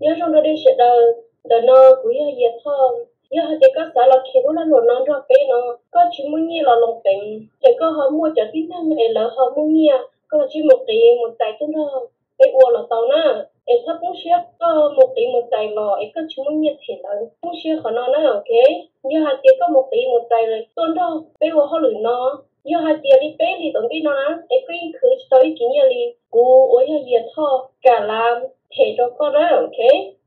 nhớ trong đó đi sẽ đờ đờ nó cũng như vậy thôi nhớ họ chỉ có sợ là khi đó là nó non ra cái nó có chỉ muốn nghe là lòng tình chỉ có họ mua cho tin năng ấy là họ muốn nghe có chỉ một tỷ một tài tôi đó cái uo là tàu nè em sắp muốn xếp có một tỷ một tài lò em có chúng muốn nhận thì là muốn xếp họ nó nó ok nhớ hai tiền có một tỷ một tài rồi tôi đó bây giờ họ lười nó nhớ hai tiền đi bé thì tổng đi nó em cứ cứ tới cái nhà đi cú ôi hai giờ thọ cả làm thế đó có đó ok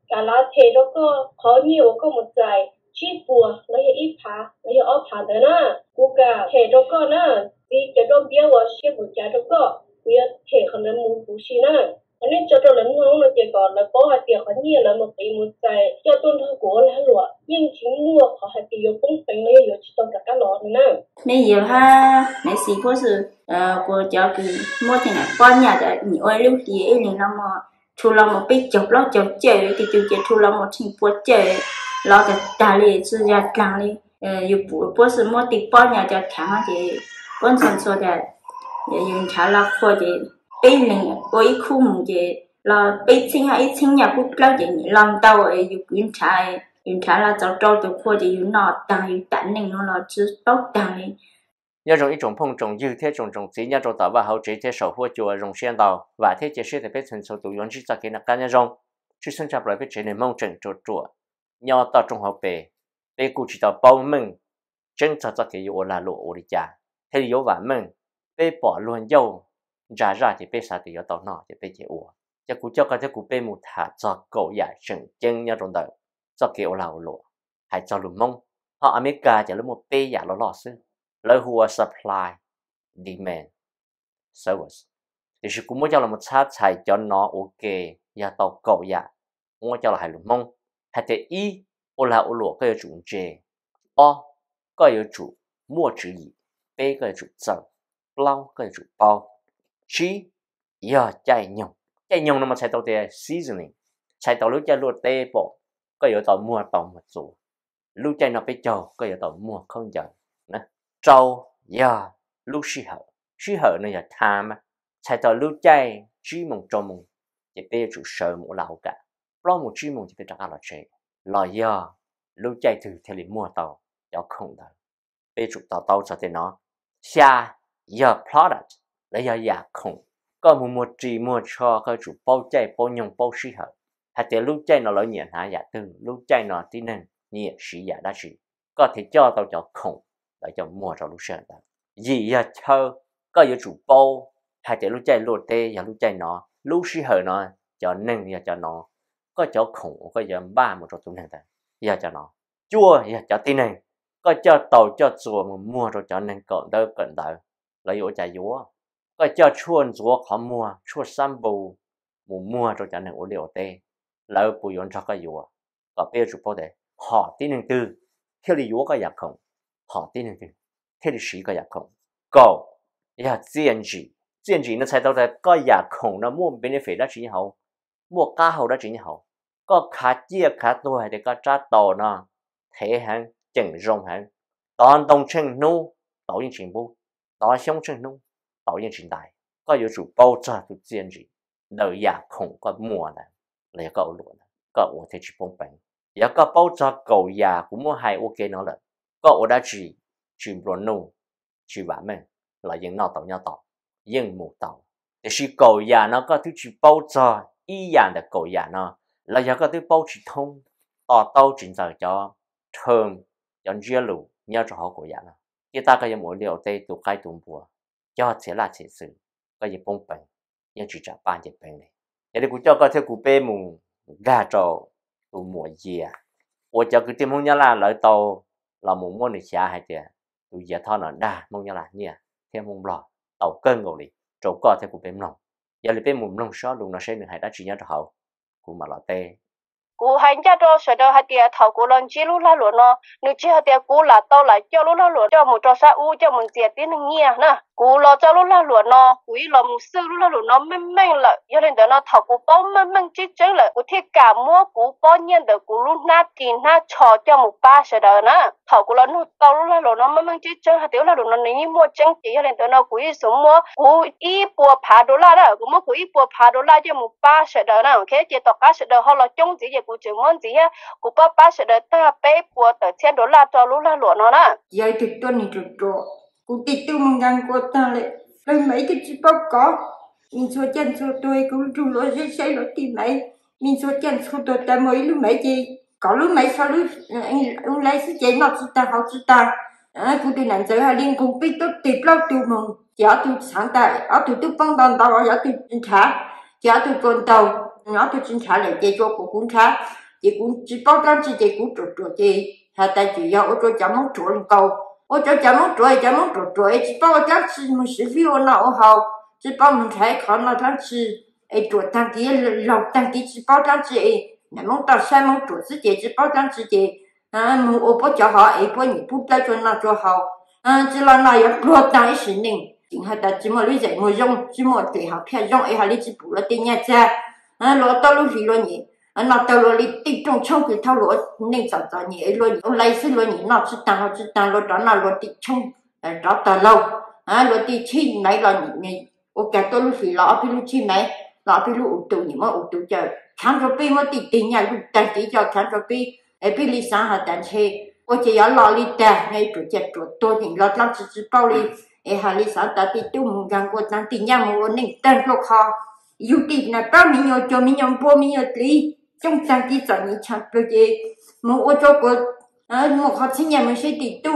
cả là thế đó có có nhiều có một dài chi bùa lấy ít phá lấy ở phá đó nè cô cả thế đó có nè đi cho đó biết và sẽ bùa trả đó có vì thế không nên muốn bù xí nè anh ấy cho tôi lớn hơn nó chỉ còn là có hạt tiền có nhiều là một cái một dài cho tôi thơ của là lụa nhưng chính mua có hạt tiền cũng phải lấy được cho tôi cả các nữa nè nhiều ha nè xí phố sự ờ, của cháu cứ mua thì là nhà đã nhiều lưu thì ấy liền lắm mà chú lo một biết chọc lo chọc chơi thì chú chơi chú lo một thằng bố chơi lo cái đà lì sư ra trang lì ờ dù bố bố sư mua tiền bao nhà cho thằng á chị con sản xuất ra dùng trả lo khô chị bây lần có ít khu mùng chị lo bây sinh hay sinh nhà cũng lo chị làm đâu ấy dùng quyền trả dùng trả là cháu trâu được khô thì dùng nọ tàng dùng tặng nên nó là chứ tốt tàng nhờ rồng ít trồng phong trồng dưa thế trồng trồng tí nhờ trồng tàu và hậu trí thế sầu hua chùa rồng sen đào và thế chế sĩ thì phải thành số tụ yến chỉ cho cái nạc cá nhờ rồng chứ xuân chạp lại biết chế nên mong trần trộn chùa nhờ tàu trồng hậu bề bề cụ chỉ tàu bao mừng chân cho cho cái yếu là lộ ổ đi chả thế yếu và mừng bề bỏ luôn dâu ra ra thì bề sao thì yếu tàu nọ thì bề chế ổ cho cụ cho cái thế cụ bề một thả cho cậu nhà sừng chân nhà trồng tàu cho cái ổ là ổ lộ hãy cho lùm mong họ America chỉ là một bề nhà lọ lọ xưa who are supply demand service thì sự cũng muốn cho là một sát chạy cho nó ok ya tàu cầu dạ. muốn cho là hai lục mông hay thế y ô là ô lụa cái chủ chế o cái chủ mua chữ gì b cái chủ chẳng lau cái chủ bao chi ya chạy nhung chạy nhung nó mà chạy tàu thì seasoning chạy tàu lúc chạy lụa tê bộ cái yếu tàu mua tàu một số lúc chạy nó phải chờ cái yếu tàu mua không chờ châu giờ lúc sĩ hở sĩ hở này là tham á, chạy tờ lúc chạy chỉ mong cho mong chỉ bây chủ sợ một lâu cả lo một chỉ mong thì phải trả là chế lo giờ lúc chạy thử thì lý mua tàu đó không đâu bây chủ tàu tàu cho tiền nó xa giờ product lấy giờ giả không có một một chỉ mua cho cái chủ bao chạy bao nhung bao sĩ hở hay thì lúc chạy nó lỗi nhẹ hả giả dạ tư lúc chạy nó tí nên nhẹ sĩ giả đã sĩ có thể cho tàu cho không đã cho mua cho lúc sáng gì ya chơ có giờ chủ bao hai chạy lúc chạy lột tê giờ lúc chạy nó lúc xí hở nó cho nâng giờ cho nó có cho khủng có giờ ba một trong tụng này giờ cho nó chua giờ cho tin này có cho tàu cho chùa mua cho cho nên cận đỡ cận đỡ lấy ổ chạy dúa có cho chuồn dúa khó mua chua sam bù mua cho cho nên ổ liệu tê lấy bù cho cái dúa có bê chủ bao để họ tin nên tư theo lý dúa có giặc khủng 跑第六句，睇你是一个日空，go 一下坚持，坚持呢才到在个日空呢，莫俾你肥得之后，莫加厚得之后，个卡接卡多系得个扎到呢，睇下整容下，当东青怒，导演全部，当乡青怒，导演全大，个要做爆炸做坚持，到日空个莫呢，你个落呢，个我睇住崩崩，有个爆炸够呀，咁我系 OK 嗱啦。có ở đó chỉ chỉ bro nu chỉ vả mẹ là những nó tàu nhau tàu những mù tàu thì chỉ cầu già nó có thứ chỉ bao giờ y dạng là cầu nhà nó là giờ có thứ bao chỉ thông ở tàu chỉ giờ cho thường cho dưa lù nhau cho họ cầu nhà nó cái ta có những mỗi điều đây tụ cái tụ bùa cho thế là thế sự có những bông bềnh những chỉ trả ba những bềnh này vậy thì cũng cho có thể cụ bê mù gà trầu tụ mùa gì à 我就佢點樣一啦，嚟到 là muốn muốn được xa hay chưa tụi giờ thọ nó đa mong nhau là nhỉ thêm một lọ tàu cơn ngồi đi trộn co theo cuộc bếm lòng giờ lại bếm mùng lòng xó luôn nó sẽ được hai đá chỉ nhau cho hậu của mà lọ tê cú hai cha đó sợ đó hai tia thầu cú lần chỉ lúc lá luôn nó nếu chỉ hai tia cú là tao lại cho lúc lá luôn cho một trò sa u cho một tiệt tiếng nghe à, nữa cú lo cho lúc là nó quý lo mù sư lúc là nó mềm mềm là cho nên đó nó thọc cú bao mềm mềm chứ chứ là cú thiết cả mua cú bao nhiêu đó cú lúc na thì cho một ba sợ đó nè thọc cú lo nụ tao lúc nó mềm mềm chứ chứ hạt lúa nó nỉ mua chân chỉ cho đó nó quý số mua cú y bùa phá đó cú mua cú y bùa phá đô la một ba sợ đó nè ok chỉ tọt cá đó họ là chống chỉ vậy cú chỉ chỉ á cú bao ba đó ta bé bùa tờ cho lúc là nó nè vậy thì tôi nghĩ cũng tịch tu mong rằng của ta lệ rồi mấy cái chỉ bóc có mình số chân số tôi cũng trung lỗ dễ xây lỗ tìm mấy mình số chân số tôi ta mới lúc mấy gì có lúc mấy sau lúc ờ, anh ông lấy sức chạy nó chúng ta học chúng ta à cũng từ nãy giờ hai liên cũng biết tốt tịch lâu tu mong giả tu sáng tạo ở tu tu băng đòn tàu giả tu chính trả giả tu con tàu nó tu chính trả lại chế cho của cũng trả chỉ cũng chỉ bóc lắm chỉ chỉ cũng trụ trụ chỉ hai tay chỉ do ở chỗ chả mong trụ lên cầu 我做怎么做，怎么做做？只把我家你莫是非我老好，只把我们菜烤那张吃。哎，做汤底老汤底只煲汤子，哎，那么大山么肚子煎只煲汤子煎。嗯，我不叫好，哎，不你不再做哪做好？嗯，只那那要多汤一时冷，然后的芝麻你怎没用？芝麻最好撇用，一下你只补了点伢子，嗯，落到了许了你。Ờ, nó tao lo đi tí trong trong cái thao lo nên sợ sợ nhỉ lo nhỉ lấy xin lo nó chút tăng nó chút tăng đó nó lo tí trong ờ, đó tao lâu à lo tí chi này lo nhỉ tôi lúc thì lúc chi này lo cái lúc tụ nhỉ mà tụ chờ khám rồi bi mà tí nhà lúc tăng tí cho rồi bi ấy bi lý sáng hà tăng xe ô chỉ có lo đi ta ngay chủ chết chủ tôi thì lo lắm chỉ chỉ bao đi ấy hà lý sáng ta tí tu mùng gang của tăng tí nhà mùng nên tăng lo khó 有的那大米鸟、小米鸟、薄米鸟的。中山地转移产不的，么我做过，啊，么考几年么是地都，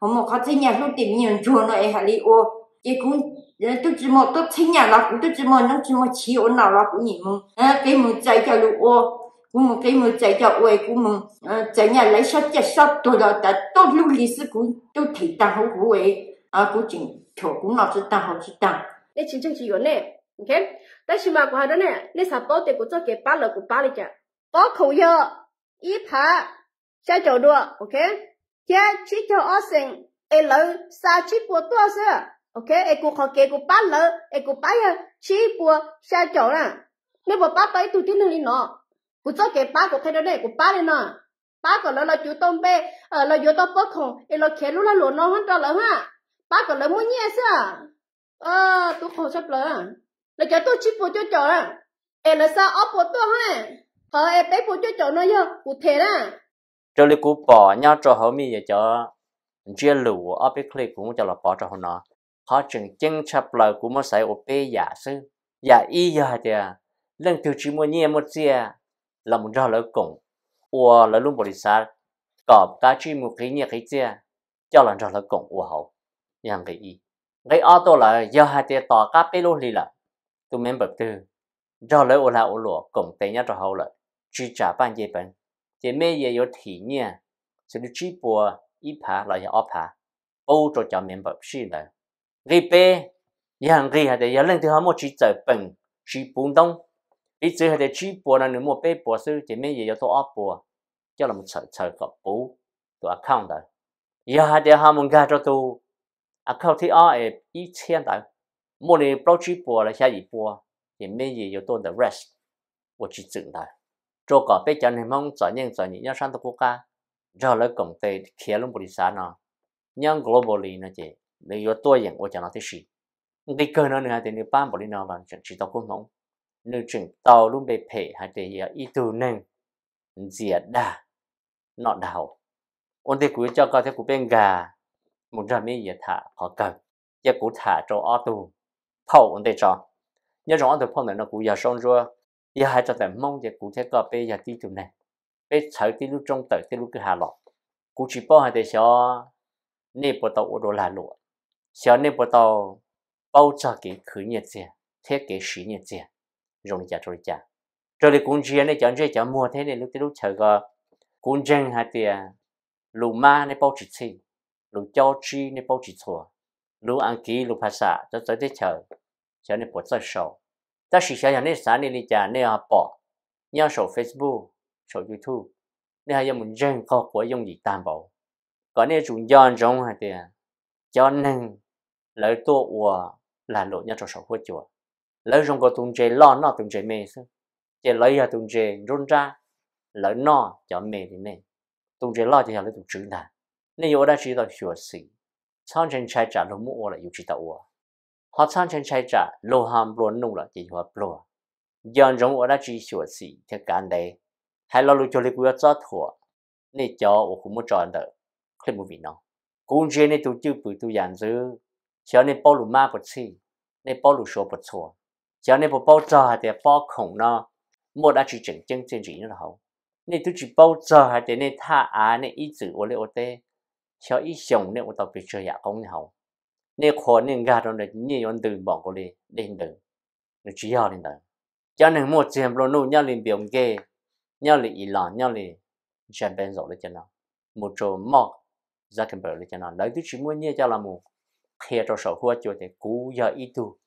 我么考几年都地年做了一下哩哦，也空人都只么都几年了，都只么能只么起我老了过你们，啊，给么在家里哦。我们给我在家外国们，嗯，在家来小介绍多了的，到路里是古都提当好古为，啊，古景条古老是当好是当。你真正是有呢，OK？但是嘛，古哈的呢，你啥包的古做给扒了古扒了讲。多口药，一排小角度，OK，这七九二升，一楼三七波多少？OK，一个好给个八楼，一个八呀，七波小角了，那不八百度的那里呢？不做给八个开的那个八的呢？八个了了就东北，呃，了有到北空，一了开路了路那很着了哈，八个了么意思？ờ tôi khổ sắp lớn là cho tôi chip cho cho à em là sao ốp của tôi ha họ em bé phụ cho chỗ nó nhá cụ thể đó cho lý cụ bỏ nhau cho họ mi vậy cho chia lũ ở bên kia cũng cho là bỏ cho họ nó họ chừng chân chập lời cũng mới xài ô bê nhà sư nhà y nhà thì lần thứ chỉ mua nhẹ một xe là một trò lỡ cùng ủa là luôn bỏ đi xa cọp cá chi mua cái nhẹ cái xe cho là trò lỡ cùng ủa hậu nhàng cái y cái ô tô là giờ hai tiền tỏ cá bê lô lì là tôi mình bật từ trò lỡ ủa là ủa lụa cùng tên nhà trò hậu lợi 去假扮日本，姐妹也有体验，所以直播一盘来也二盘，欧洲叫面包是了。日本也很厉害的，也能对他们去日本去浦东，你只系得直播呢，你莫被播，所以姐妹也有做二播，叫他们测测个补做 account 的，也系得他们家做做 account ที่二诶一千的，莫你不直播了下一波，姐妹也有做 the rest，我去整的。cho cả bây giờ này mong cho những cho những nhân sang tới quốc gia cho lấy công ty kia luôn bồi sa nó nhân globally nó chỉ nếu có tôi những của cho nó thì gì cái cơ nó này thì nếu ban bồi nó là chuyện chỉ tao cũng mong nếu chuyện tàu luôn bị phê hay thì giờ ý tưởng nên dìa đà nọ đào ôn thì cuối cho coi thế của bên gà một trăm mấy giờ thả khó cần giờ cũng thả cho auto tu phậu ôn thì cho nhớ rõ từ phong này nó cũng giờ xong rồi 一係就等蒙嘅古車個俾日啲做呢，俾炒啲路中隊啲路嘅下落，古主幫係哋小呢波到我度來路，小呢波到包扎嘅佢日子，貼嘅十日子，容易做一下。這裡古主呢講住講冇聽你路啲路炒個古正係啲路媽呢包住錢，路交住呢包住錯，路安吉路拍殺，就走啲炒，小呢波再收。ta chỉ xem nhà nên sáng nên đi chả nên à bỏ nhau sổ facebook sổ youtube nên hay mình dân có của dùng gì đảm bảo còn nên chúng dân giống hay thì cho nên lấy tổ của là lộ nhau cho sổ của chùa lấy trong cái tung chế lo nó tung chế mê chứ chế lấy ra tung chế run ra lấy nó cho mê thì này tung chế lo thì lấy tung chữ này nên yêu đã chỉ là sửa sĩ sang trên trái trả lỗ mua là yêu chỉ tạo าอตซานเช่นใชัยจะโลหะบลวนนุ่งหรอจีหัวปลัวยอนจงอราจีสวดสีเทการเดให้เราลุจลิกุยจอดถั่วในจอโอคุโมจอนเดอร์เคลมุบินอกุนเจในตัวจื้อปืนตูยันซื้อเชเนี่ยปอลุมากกว่าชีเนี่ยปอลุโชปุชัวเชียวในปอปอจอหัดแต่ปอขงเนาะหมดอาจีจึงจึงจึงจีนั่นเหรอในตูจีปอจอหัดแต่เนี่ยท่าอาในอีจื้อโอเลโอเต้เชียวอีส่งในอุตอปิเชียกงเนา你可能家中的你用灯帮过你，你灯，你只要你灯，家人莫见不弄，要你不用给，要你伊朗，要你全变走了见了，莫做莫，再跟别人见了，来都只莫你家了莫，黑着手或就得古要一度，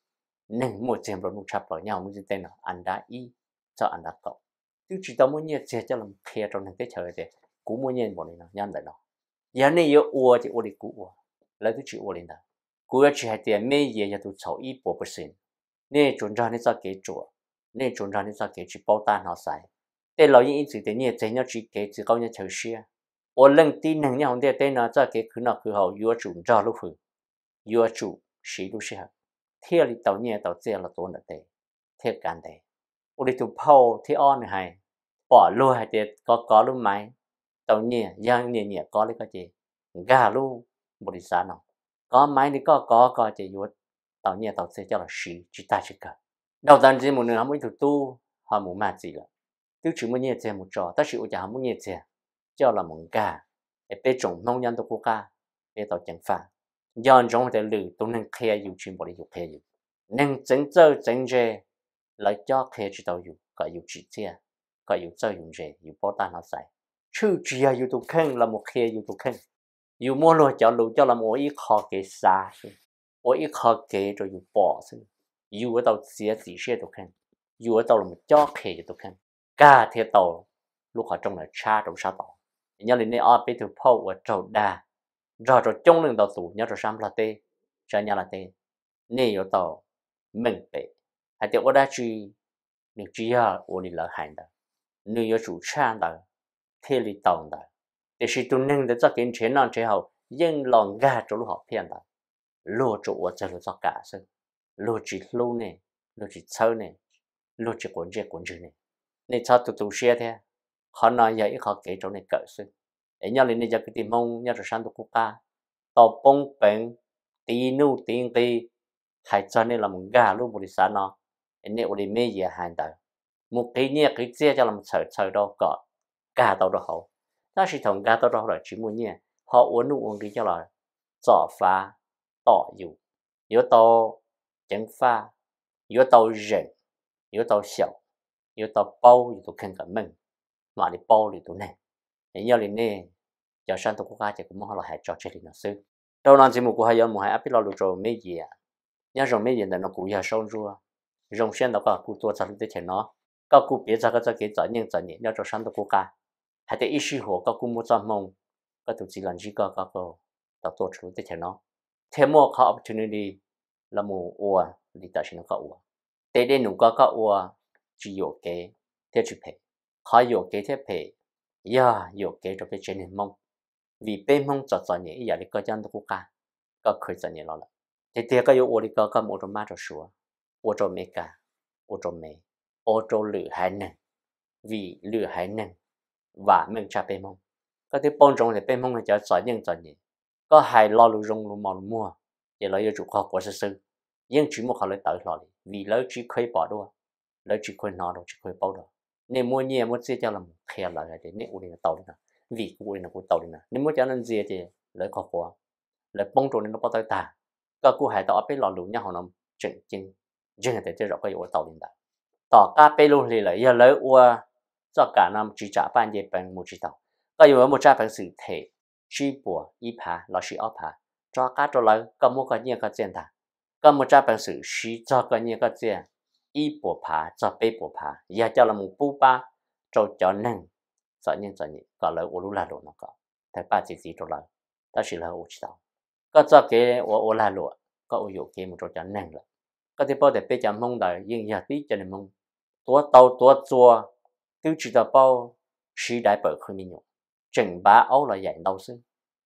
人莫见不弄差不多，要么就在那安达一，再安达狗，都知道莫你家家了黑着那个车的，古莫你莫你那样的了，要你有我就我的古我，来都只我的了。古要去海底每夜要都炒一波不行，你准让你做给做，你准让你做给去包单好晒。แต่เรายิ่งอินสิแต่เนี่ยเจนยอจีเกจือเขาเนี่ยเฉยเชียโอเรื่องตีหนึ่งเนี่ยของเดียเต้นนะจะเกคือเนาะคือเขายัวจุนจ้าลูกคือยัวจุสีลูกเชียเที่ยวลิตาเนี่ยตาเจียละตัวนั่นเตเทียบกันเตอุลิตุเผาที่อ้อนให้ปอดลูกให้เตก็ก็รู้ไหมตาเนี่ยย่างเนี่ยเนี่ยก็เลยก็เจกาลูกบริษัทเนาะ có máy thì có có có chỉ yuột tàu nhẹ tàu xe cho là xí chỉ ta chỉ cả đầu tiên chỉ muốn làm một thứ tu họ muốn mà gì rồi tiêu chí muốn nhẹ một trò ta chỉ uja muốn nhẹ tiền cho là muốn cả để bên trong nông dân tộc quốc gia để tàu chẳng phá do anh trong cái lử tôi nên khe yêu chuyện bỏ đi dục khe yêu nên chính chơi chính chơi lại cho khe chỉ tàu yêu có yếu chỉ tiền có yếu chơi dùng gì yêu bỏ ta nó xài chữ chỉ yêu à, tu khen là một khe yêu tu khen อยู่มั่วเลยจะรู้จะละโมอีคอเกซาโออีคอเกจะอยู่ปอซึ่งอยู่ว่าเราเสียสีเชื่อตัวแข็งอยู่ว่าเราจ่อเขยตัวแข็งกล้าเทียโตลูกขอจงเลยชาตรงชาต่อยันเลยในอ้อไปถึงพ่อว่าเจ้าดาเราจะจงหนึ่งต่อสูงยันจะซ้ำละเต้เชื่อยันละเต้นี่อยู่ต่อมึงเปะ还得我那去，你只要我的人喊的，你要主唱的，体力懂的。thì sự tu nâng để kiến chế non chế hậu nhưng lòng ga chỗ lúc họ phiền đó lô chỗ ở chỗ lúc họ cả sự lô chỉ lô này lô sâu này lô chỉ cuốn chế cuốn chữ này nên cho tụ tụ xe thế họ nói vậy họ kể chỗ này cỡ sự ấy lên đây cái tìm mông nhau rồi sang tụ quốc ca tàu bông bèn tí nu tiếng tí hay cho nên là một gà luôn một đi xa nó nên ở đây mê gì hàng đời một cái nhẹ cái chia cho làm sợ sợ đâu có cả tàu đồ hậu 那是同家到到了几亩年，好我弄我给叫了早发导游，有到蒸发，有到人，有到小，有到包里头看个门，嘛里包里头呢，人要里呢，要上到国家这个么好了还找这里呢收，到那节目国还要么还阿比老路做没业，要做没业的那股要收入啊，用现到个股多少的钱呢？ก็กูเปลี่ยนจากก็จะเกิดจากเนี่ยจากเนี่ยเราจะสั่งตัวกูกัน hay thì ít hồ các cung mua trăm mông các tổ chức làm gì có các cô tập tổ chức để cho nó thêm một cái opportunity là mua ua đi tới xin các ua để đến nụ các các ua chỉ có cái thế chụp hệ khó có cái thế hệ ya có cái cho cái chân mông vì bên mông cho cho nhẹ giờ đi có chân được cả có khởi cho nhẹ lo lại thế thì cái ua đi các có một trong ba cho sửa ua cho mẹ cả ua cho mẹ ô cho lửa hai nè vì lửa hai nè và mình cha bê mông có thể bông rong thì bê mông là cho sỏi nhân sỏi nhỉ có hai lo lu rong lu mò mua để lấy chủ kho của sư sư nhưng chỉ một khẩu lấy tới lo vì lấy chỉ khơi bỏ đua lấy chỉ khơi nó đâu chỉ khơi bỏ đâu nên mua nhiều mua xe cho làm khéo lại là để nên u đi là tàu đi nè vì u đi là u tàu đi nè nên mua cho nên gì thì lấy kho của lấy bông rong nên nó bao tới ta có cú hải tàu bê lo lu nhau họ nó chỉnh chỉnh riêng là để cho rõ cái u tàu đi nè tàu cá bê lu thì lấy lấy u 做 cả năm chỉ trả 半夜本冇知道，個有冇揸本事提，主播一排老師二排，做加咗來個冇個嘢個簡單，個冇揸本事是做個嘢個簡，一波排做八波排，而家叫了冇補吧，做咗能，做嘢做嘢，個來我路來路那個，第八節字咗來，但是來我知道，個做嘅我我來路，個我有嘅冇做咗能了，個啲波第八隻夢到，應日啲隻夢，多到多做。tiêu chí tập bao sĩ đại bờ khơi mình nhổ chỉnh bá ấu là dạy đầu sư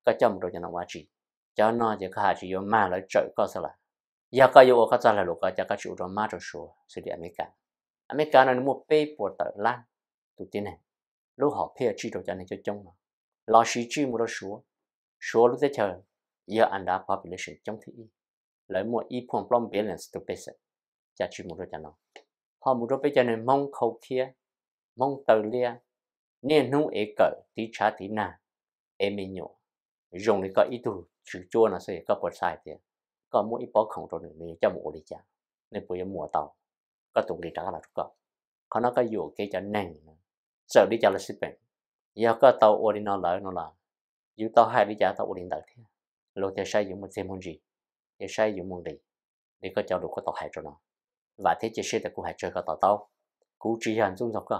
có chồng rồi cho nó quá chỉ cho nó chỉ có hai mà là trợ có sao là giờ có yêu lúc có cho các chủ rồi mà rồi địa America America nó mua bê bột tờ lan tụi tin này lúc họ phê chỉ rồi cho nên cho mà lo sĩ chỉ mua số số lúc tới chờ giờ under population trong thị lấy mua y phong balance tụi bê cho chỉ mua cho nó họ mua đó bây giờ mong khâu kia mong tờ lia nên nung ế cỡ tí trả tí nà em mình nhổ dùng cái ý tù chữ chua nó sẽ có quật sai thế có mỗi bó khổng rồi nữa mình cho mùa đi chả nên bây giờ mùa tàu có tụng đi trả là chút cậu có nó có dù cái cho nặng sợ đi chả là sức bệnh giờ có tàu ô đi nó lỡ nó là dù tàu hai đi chả tàu ô đi đợi thế lô theo sai dùng một xem muốn gì thì xây dùng muốn đi để có cho đủ có tàu hai cho nó và thế chỉ sẽ là cụ hai chơi có tàu tàu cụ trí hành dung dọc cơ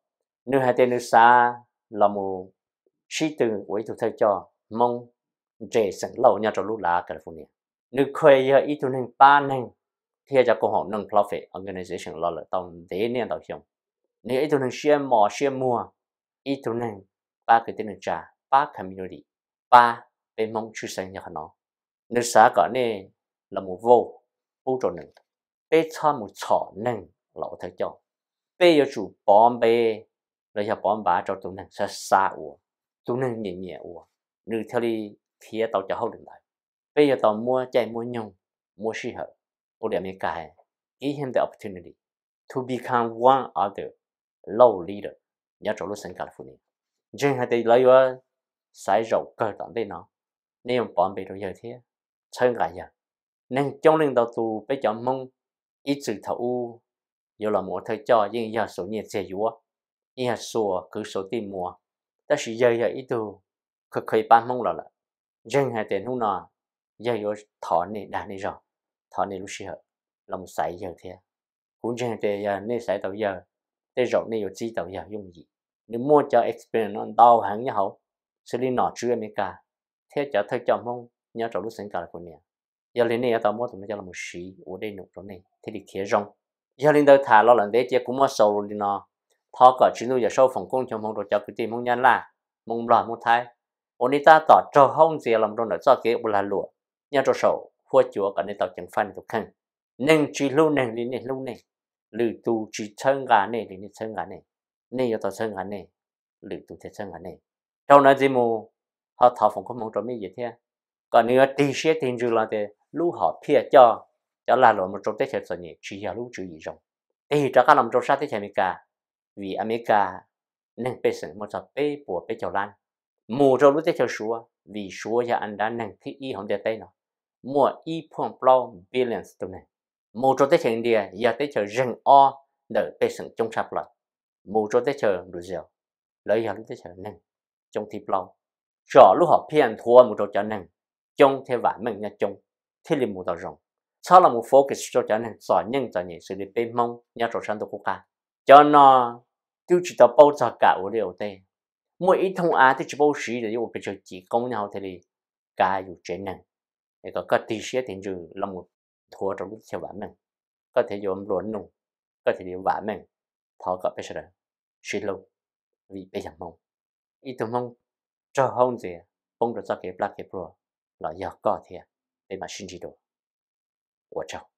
nữ hai tên nữ xa là một sĩ của với thủ thơ cho mong trẻ sẵn lâu nhà trong lúc lá California nữ khơi giờ ý tưởng nên ba nên thì cho cô hỏi nâng profit organization là là tổng thế nên đầu xong nữ ý tưởng nên xem mò xem mua ý tưởng nên ba cái tên nữ cha ba community ba bên mong chú sẵn nhà nó nữ xa gọi nè là một vô bố trộn nâng bê cho một chọn nâng lỗ thơ cho bê giờ chủ bom bê lấy cho bón bá cho chúng nên sẽ xa ủa chúng nhẹ nhẹ ủa nữ theo đi kia tàu cho hậu đường lại bây giờ tàu mua chạy mua nhung mua sĩ hợp ô điểm mấy cái give him the opportunity to become one of the low leader nhớ chỗ lúc sinh California riêng hai tay lấy vào sai rậu cơ tận đây nó nếu bón bị rồi giờ thế chơi cả giờ nên trong linh đầu tù bây giờ mong ít sự thấu yêu là một thời cho nhưng giờ số nhiệt sẽ yếu 一下说 cứ số tiền mua ta chỉ dây là ít đồ khởi khởi ban mong là là hai tiền hôm nào dây rồi thọ này đã đi rồi thọ này lúc xưa lòng sải giờ thế cũng riêng tiền giờ nên sải tàu giờ để rộng nên rồi chi tàu giờ dùng gì nếu mua cho experience nó đau hàng nhau hậu đi nọ chưa mấy cả thế chả thấy chồng mong nhớ trong lúc sinh cả là của giờ lên này tao mua tụi nó cho là một sĩ ở nụ chỗ này thế thì khía rong giờ lên đây thả lo lần đấy chứ cũng mua sầu rồi nó thọ cả chỉ nuôi giờ sâu phòng công trong phòng đồ cháu cứ tìm mong nhân là mong lo mong thai. ông ta tỏ trò hông gì làm đồ nữa do cái bộ là lụa nhà trò sổ hua chúa cả nên tạo chẳng phan được khăn nên chỉ lưu nên lý nên lưu nên lử tu chỉ chân gà nên lý nên chân gà nên nên giờ tạo chân gà nên lử tu thế chân gà nên. trong nói gì mù họ thọ phòng công mong trò mấy gì thế còn nếu đi xe tiền dư là thì lưu họ phía cho cho là lụa một trong tết hết rồi nhị chỉ hiểu lưu chữ gì rồi thì cho các làm trong sát tế hệ mình cả vì America nâng bê sừng một sọt bê bùa bê chào lan mù rồi lúc tới chào xúa vì xúa giờ anh đã nâng khi y hồng tê nó mùa y phong plau billions tụ này mù rồi tới chào India giờ tới chào rừng o đợi bê sừng trong sạp lại mù rồi tới chào Brazil lấy giờ lúc tới chào nâng trong thi plau cho lúc họ phiền thua mù rồi cho nâng trong thế vạn mình nhà trong thế liền mù tàu rồng sau là một focus cho cho nâng sỏi nhân cho nhị sự đi bên mông nhà trò sanh tổ quốc ca cho nó tiêu chỉ tao bao giờ cả ở đây ở mỗi ít thông á thì chỉ bao sĩ để yêu bây giờ chỉ công nhau thế thì cả dù chuyện này để có các tí xế thì dù là một thua trong lúc theo bản mình có thể dùng luận nung có thể điều bản mình thọ gặp bây giờ đó xin vì bây giờ mong ít thông mong cho hông gì bông được cho cái black cái pro là giờ có thể để mà xin chỉ đồ 我找。